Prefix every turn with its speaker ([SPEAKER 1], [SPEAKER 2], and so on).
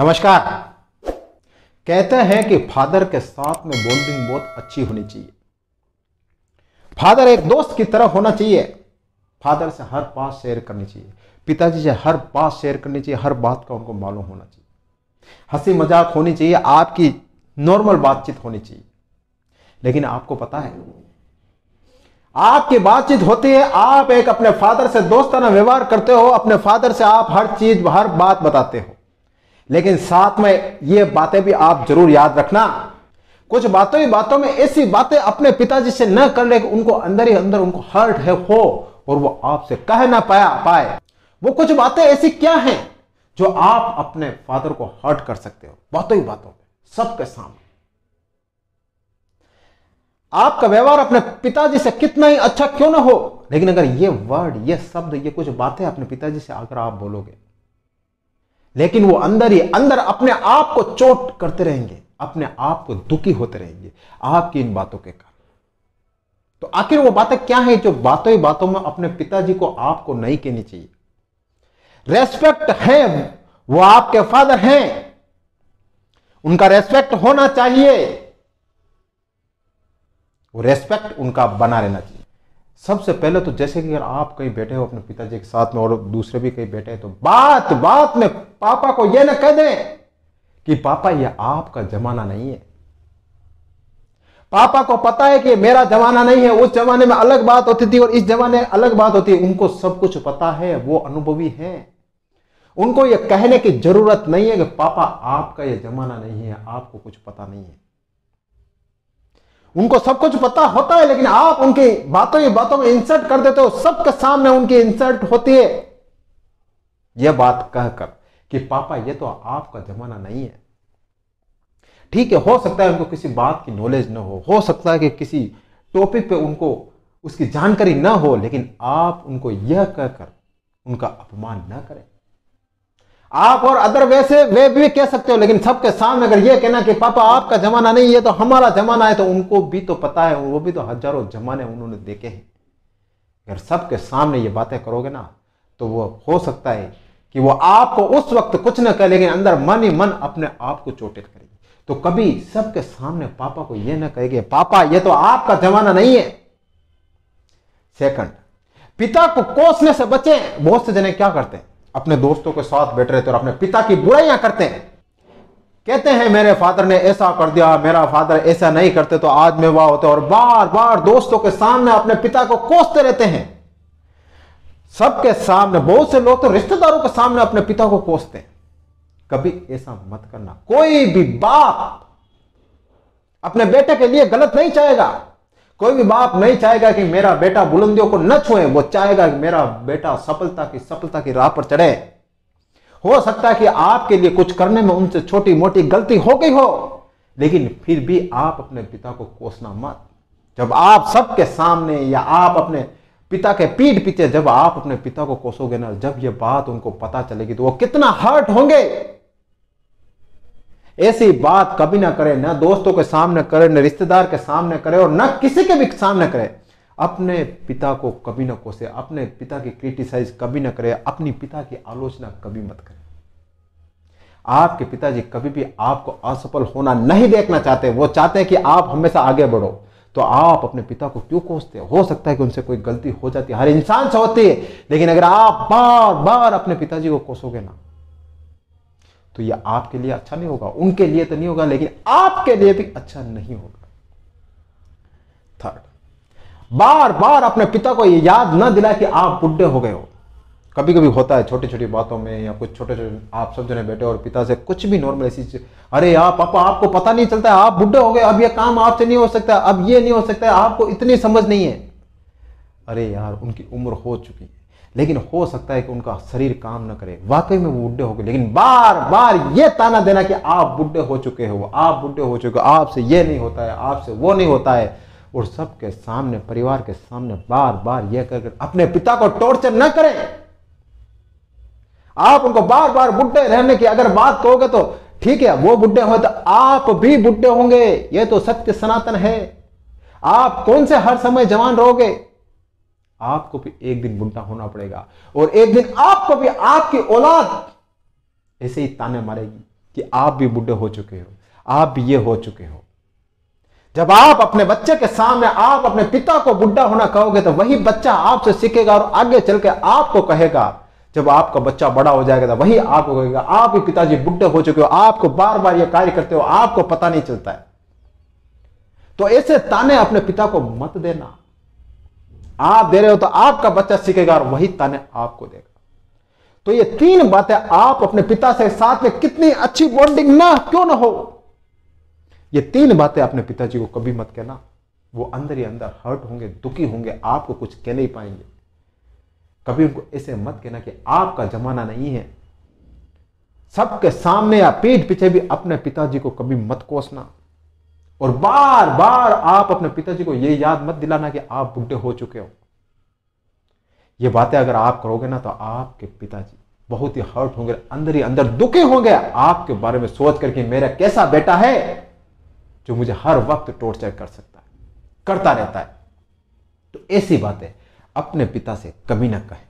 [SPEAKER 1] नमस्कार कहते हैं कि फादर के साथ में बॉन्डिंग बहुत अच्छी होनी चाहिए फादर एक दोस्त की तरह होना चाहिए फादर से हर बात शेयर करनी चाहिए पिताजी से हर बात शेयर करनी चाहिए हर बात का उनको मालूम होना चाहिए हंसी मजाक होनी चाहिए आपकी नॉर्मल बातचीत होनी चाहिए लेकिन आपको पता है आपकी बातचीत होती है आप एक अपने फादर से दोस्ताना व्यवहार करते हो अपने फादर से आप हर चीज हर बात बताते हो लेकिन साथ में ये बातें भी आप जरूर याद रखना कुछ बातों ही बातों में ऐसी बातें अपने पिताजी से न कर ले उनको अंदर ही अंदर उनको हर्ट है हो और वो आपसे कह ना पाया पाए वो कुछ बातें ऐसी क्या हैं जो आप अपने फादर को हर्ट कर सकते हो बातों ही बातों में सबके सामने आपका व्यवहार अपने पिताजी से कितना ही अच्छा क्यों ना हो लेकिन अगर ये वर्ड ये शब्द ये कुछ बातें अपने पिताजी से अगर आप बोलोगे लेकिन वो अंदर ही अंदर अपने आप को चोट करते रहेंगे अपने आप को दुखी होते रहेंगे आपकी इन बातों के कारण तो आखिर वो बातें क्या है जो बातों ही बातों में अपने पिताजी को आपको नहीं कहनी चाहिए रेस्पेक्ट है वो आपके फादर हैं उनका रेस्पेक्ट होना चाहिए वो रेस्पेक्ट उनका बना रहना चाहिए सबसे पहले तो जैसे कि अगर आप कहीं बैठे हो अपने पिताजी के साथ में और दूसरे भी कहीं बैठे हैं तो बात बात में पापा को यह ना कह दें कि पापा यह आपका जमाना नहीं है पापा को पता है कि मेरा जमाना नहीं है उस जमाने में अलग बात होती थी और इस जमाने में अलग बात होती है उनको सब कुछ पता है वो अनुभवी है उनको यह कहने की जरूरत नहीं है कि पापा आपका यह जमाना नहीं है आपको कुछ पता नहीं है उनको सब कुछ पता होता है लेकिन आप उनकी बातों की बातों में इंसर्ट कर देते हो सबके सामने उनकी इंसर्ट होती है यह बात कहकर कि पापा यह तो आपका जमाना नहीं है ठीक है हो सकता है उनको किसी बात की नॉलेज ना हो हो सकता है कि किसी टॉपिक पे उनको उसकी जानकारी ना हो लेकिन आप उनको यह कहकर उनका अपमान ना करें आप और अदर वैसे वे भी कह सकते हो लेकिन सबके सामने अगर ये कहना कि पापा आपका जमाना नहीं है तो हमारा जमाना है तो उनको भी तो पता है वो भी तो हजारों जमाने उन्होंने देखे हैं अगर सबके सामने ये बातें करोगे ना तो वो हो सकता है कि वो आपको उस वक्त कुछ ना कहे लेकिन अंदर मन ही मन अपने आप को चोटिल करेगी तो कभी सबके सामने पापा को ये ना कहेगी पापा ये तो आपका जमाना नहीं है सेकंड पिता को कोसने से बचे बहुत से जने क्या करते हैं अपने दोस्तों के साथ बैठ रहे थे और अपने पिता की बुराइयां करते हैं कहते हैं मेरे फादर ने ऐसा कर दिया मेरा फादर ऐसा नहीं करते तो आज में वाह होते और बार बार दोस्तों के सामने अपने पिता को कोसते रहते हैं सबके सामने बहुत से लोग तो रिश्तेदारों के सामने अपने पिता को कोसते हैं कभी ऐसा मत करना कोई भी बाप अपने बेटे के लिए गलत नहीं चाहेगा कोई भी बाप नहीं चाहेगा कि मेरा बेटा बुलंदियों को न छुए वो चाहेगा कि मेरा बेटा सफलता की सफलता की राह पर चढ़े हो सकता है कि आपके लिए कुछ करने में उनसे छोटी मोटी गलती हो गई हो लेकिन फिर भी आप अपने पिता को कोसना मत जब आप सबके सामने या आप अपने पिता के पीठ पीछे जब आप अपने पिता को कोसोगे ना जब ये बात उनको पता चलेगी तो वो कितना हर्ट होंगे ऐसी बात कभी ना करे ना दोस्तों के सामने करे ना रिश्तेदार के सामने करे और ना किसी के भी सामने करे अपने पिता को कभी ना कोसे अपने पिता की क्रिटिसाइज कभी ना करे अपनी पिता की आलोचना कभी मत करे आपके पिताजी कभी भी आपको असफल होना नहीं देखना चाहते वो चाहते हैं कि आप हमेशा आगे बढ़ो तो आप अपने पिता को क्यों कोसते हो सकता है कि उनसे कोई गलती हो जाती है हर इंसान से होती है लेकिन अगर आप बार बार अपने पिताजी को कोसोगे ना तो ये आपके लिए अच्छा नहीं होगा उनके लिए तो नहीं होगा लेकिन आपके लिए भी अच्छा नहीं होगा थर्ड बार बार अपने पिता को ये याद ना दिला कि आप बुढ़े हो गए हो कभी कभी होता है छोटी छोटी बातों में या कुछ छोटे छोटे आप सब जने बैठे और पिता से कुछ भी नॉर्मल ऐसी अरे यार पापा आपको पता नहीं चलता है आप बुढ़े हो गए अब ये काम आपसे नहीं हो सकता अब ये नहीं हो सकता आपको इतनी समझ नहीं है अरे यार उनकी उम्र हो चुकी है लेकिन हो सकता है कि उनका शरीर काम ना करे वाकई में वो बुढ़े हो गए लेकिन बार बार ये ताना देना कि आप बुढ़े हो चुके हो आप बुढ़े हो चुके हो आपसे ये नहीं होता है आपसे वो नहीं होता है और सबके सामने परिवार के सामने बार बार यह कर अपने पिता को टॉर्चर न करें आप उनको बार बार बुढ़े रहने की अगर बात कहोगे तो ठीक है वो बुढ़े हो तो आप भी बुढ़े होंगे ये तो सत्य सनातन है आप कौन से हर समय जवान रहोगे आपको भी एक दिन बुढ़ा होना पड़ेगा और एक दिन आपको भी आपकी औलाद ऐसे ही ताने मारेगी कि आप भी बुढ़े हो चुके हो आप भी ये हो चुके हो जब आप अपने बच्चे के सामने आप अपने पिता को बुढ़ा होना कहोगे तो वही बच्चा आपसे सीखेगा और आगे चल के आपको कहेगा जब आपका बच्चा बड़ा हो जाएगा तो वही आपको कहेगा आप भी पिताजी बुढ़े हो चुके हो आपको बार बार ये कार्य करते हो आपको पता नहीं चलता है तो ऐसे ताने अपने पिता को मत देना आप दे रहे हो तो आपका बच्चा सीखेगा और वही ताने आपको देगा तो ये तीन बातें आप अपने पिता से साथ में कितनी अच्छी बॉन्डिंग ना क्यों ना हो ये तीन बातें अपने पिताजी को कभी मत कहना वो अंदर ही अंदर हर्ट होंगे दुखी होंगे आपको कुछ कह नहीं पाएंगे कभी उनको ऐसे मत कहना कि आपका जमाना नहीं है सबके सामने या पीठ पीछे भी अपने पिताजी को कभी मत कोसना और बार बार आप अपने पिताजी को यह याद मत दिलाना कि आप बुढ़े हो चुके हो यह बातें अगर आप करोगे ना तो आपके पिताजी बहुत ही हर्ट होंगे अंदर ही अंदर दुखे होंगे आपके बारे में सोच करके मेरा कैसा बेटा है जो मुझे हर वक्त टॉर्चर कर सकता है करता रहता है तो ऐसी बातें अपने पिता से कभी ना कहें